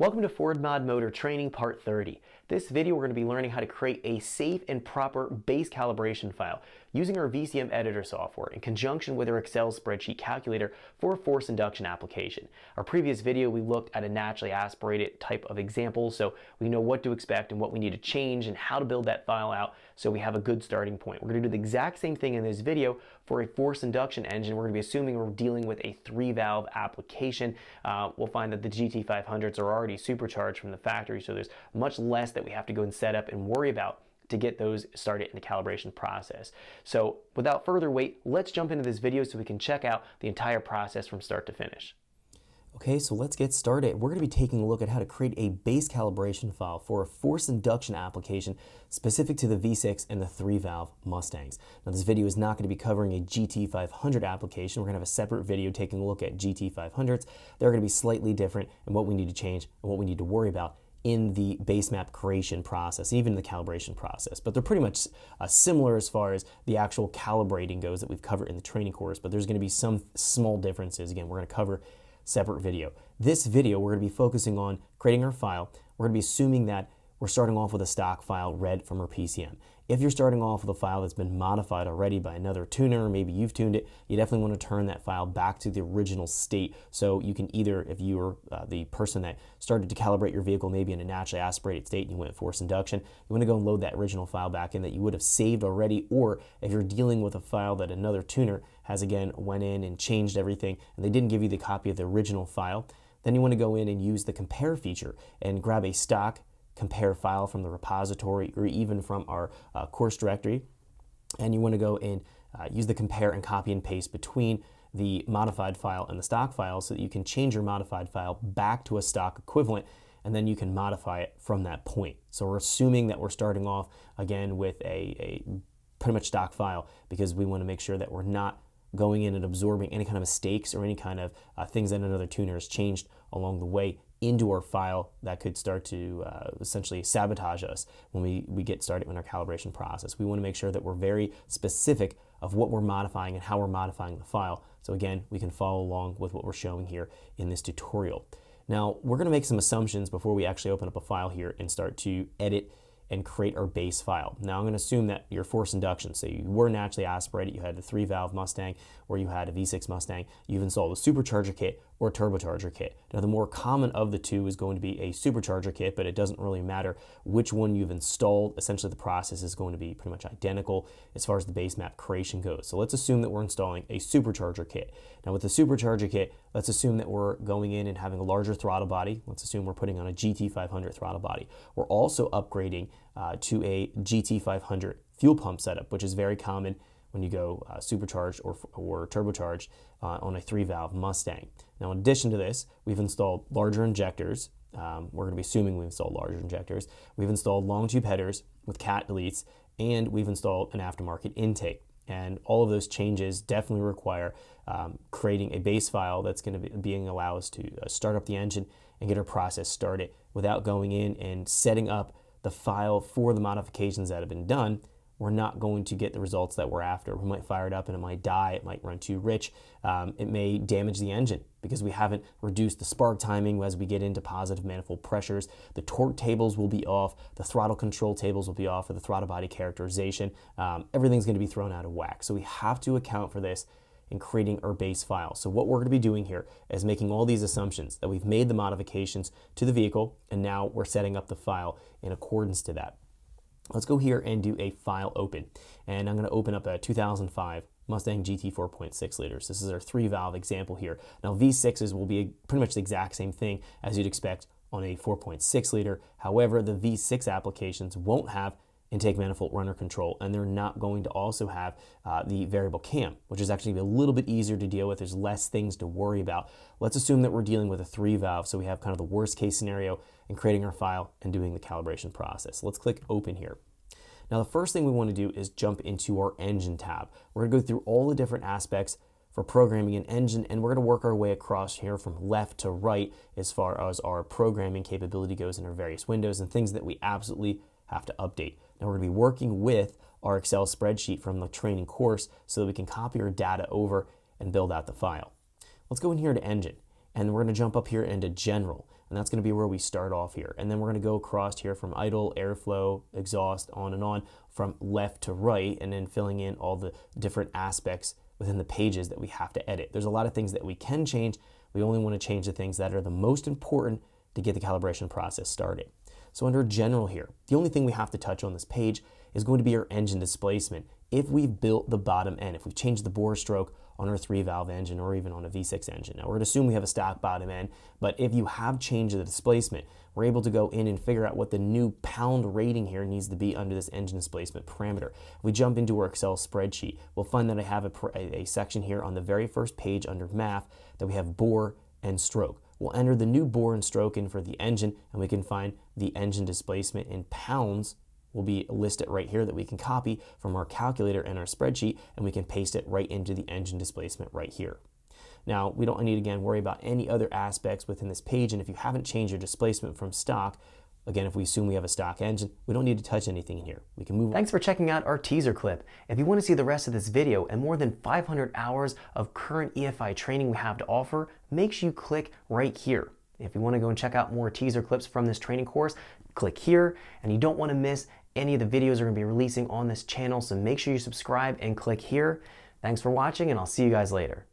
Welcome to Ford Mod Motor Training Part 30. This video we're going to be learning how to create a safe and proper base calibration file using our VCM editor software in conjunction with our Excel spreadsheet calculator for a force induction application. Our previous video, we looked at a naturally aspirated type of example, so we know what to expect and what we need to change and how to build that file out so we have a good starting point. We're gonna do the exact same thing in this video for a force induction engine. We're gonna be assuming we're dealing with a three valve application. Uh, we'll find that the GT500s are already supercharged from the factory, so there's much less that we have to go and set up and worry about to get those started in the calibration process. So without further wait, let's jump into this video so we can check out the entire process from start to finish. Okay, so let's get started. We're going to be taking a look at how to create a base calibration file for a force induction application specific to the V6 and the 3-valve Mustangs. Now, this video is not going to be covering a GT500 application. We're going to have a separate video taking a look at GT500s. They're going to be slightly different and what we need to change and what we need to worry about in the base map creation process, even the calibration process. But they're pretty much uh, similar as far as the actual calibrating goes that we've covered in the training course, but there's gonna be some small differences. Again, we're gonna cover separate video. This video, we're gonna be focusing on creating our file. We're gonna be assuming that we're starting off with a stock file read from our PCM. If you're starting off with a file that's been modified already by another tuner, maybe you've tuned it, you definitely want to turn that file back to the original state. So you can either, if you were uh, the person that started to calibrate your vehicle maybe in a naturally aspirated state and you went force induction, you want to go and load that original file back in that you would have saved already. Or if you're dealing with a file that another tuner has again went in and changed everything and they didn't give you the copy of the original file, then you want to go in and use the compare feature and grab a stock compare file from the repository or even from our uh, course directory. And you want to go and uh, use the compare and copy and paste between the modified file and the stock file so that you can change your modified file back to a stock equivalent and then you can modify it from that point. So we're assuming that we're starting off again with a, a pretty much stock file because we want to make sure that we're not going in and absorbing any kind of mistakes or any kind of uh, things that another tuner has changed along the way into our file that could start to uh, essentially sabotage us when we, we get started in our calibration process. We want to make sure that we're very specific of what we're modifying and how we're modifying the file. So again, we can follow along with what we're showing here in this tutorial. Now, we're going to make some assumptions before we actually open up a file here and start to edit and create our base file. Now I'm going to assume that your forced induction, so you were naturally aspirated, you had the three valve Mustang or you had a V6 Mustang, you've installed a supercharger kit or turbocharger kit. Now, the more common of the two is going to be a supercharger kit, but it doesn't really matter which one you've installed. Essentially, the process is going to be pretty much identical as far as the base map creation goes. So let's assume that we're installing a supercharger kit. Now, with the supercharger kit, let's assume that we're going in and having a larger throttle body. Let's assume we're putting on a GT500 throttle body. We're also upgrading uh, to a GT500 fuel pump setup, which is very common when you go uh, supercharged or, or turbocharged uh, on a three valve Mustang. Now, in addition to this, we've installed larger injectors. Um, we're going to be assuming we have installed larger injectors. We've installed long tube headers with cat deletes, and we've installed an aftermarket intake. And all of those changes definitely require um, creating a base file that's going to be being allow us to uh, start up the engine and get our process started without going in and setting up the file for the modifications that have been done we're not going to get the results that we're after. We might fire it up and it might die, it might run too rich, um, it may damage the engine because we haven't reduced the spark timing as we get into positive manifold pressures. The torque tables will be off, the throttle control tables will be off for the throttle body characterization. Um, everything's gonna be thrown out of whack. So we have to account for this in creating our base file. So what we're gonna be doing here is making all these assumptions that we've made the modifications to the vehicle and now we're setting up the file in accordance to that. Let's go here and do a file open. And I'm going to open up a 2005 Mustang GT 4.6 liters. This is our three valve example here. Now V6s will be pretty much the exact same thing as you'd expect on a 4.6 liter. However, the V6 applications won't have intake manifold runner control, and they're not going to also have uh, the variable cam, which is actually a little bit easier to deal with. There's less things to worry about. Let's assume that we're dealing with a three valve, so we have kind of the worst case scenario in creating our file and doing the calibration process. Let's click open here. Now, the first thing we want to do is jump into our engine tab. We're going to go through all the different aspects for programming an engine, and we're going to work our way across here from left to right as far as our programming capability goes in our various windows and things that we absolutely have to update. And we're going to be working with our Excel spreadsheet from the training course so that we can copy our data over and build out the file. Let's go in here to Engine, and we're going to jump up here into General, and that's going to be where we start off here. And then we're going to go across here from idle, airflow, exhaust, on and on, from left to right, and then filling in all the different aspects within the pages that we have to edit. There's a lot of things that we can change. We only want to change the things that are the most important to get the calibration process started. So under general here, the only thing we have to touch on this page is going to be our engine displacement. If we've built the bottom end, if we've changed the bore stroke on our three valve engine or even on a V6 engine. Now we're gonna assume we have a stock bottom end, but if you have changed the displacement, we're able to go in and figure out what the new pound rating here needs to be under this engine displacement parameter. If we jump into our Excel spreadsheet, we'll find that I have a, a, a section here on the very first page under math that we have bore and stroke. We'll enter the new bore and stroke in for the engine, and we can find the engine displacement in pounds will be listed right here that we can copy from our calculator and our spreadsheet, and we can paste it right into the engine displacement right here. Now, we don't need, again, worry about any other aspects within this page, and if you haven't changed your displacement from stock Again, if we assume we have a stock engine, we don't need to touch anything in here. We can move Thanks for checking out our teaser clip. If you want to see the rest of this video and more than 500 hours of current EFI training we have to offer, make sure you click right here. If you want to go and check out more teaser clips from this training course, click here. And you don't want to miss any of the videos we're going to be releasing on this channel, so make sure you subscribe and click here. Thanks for watching, and I'll see you guys later.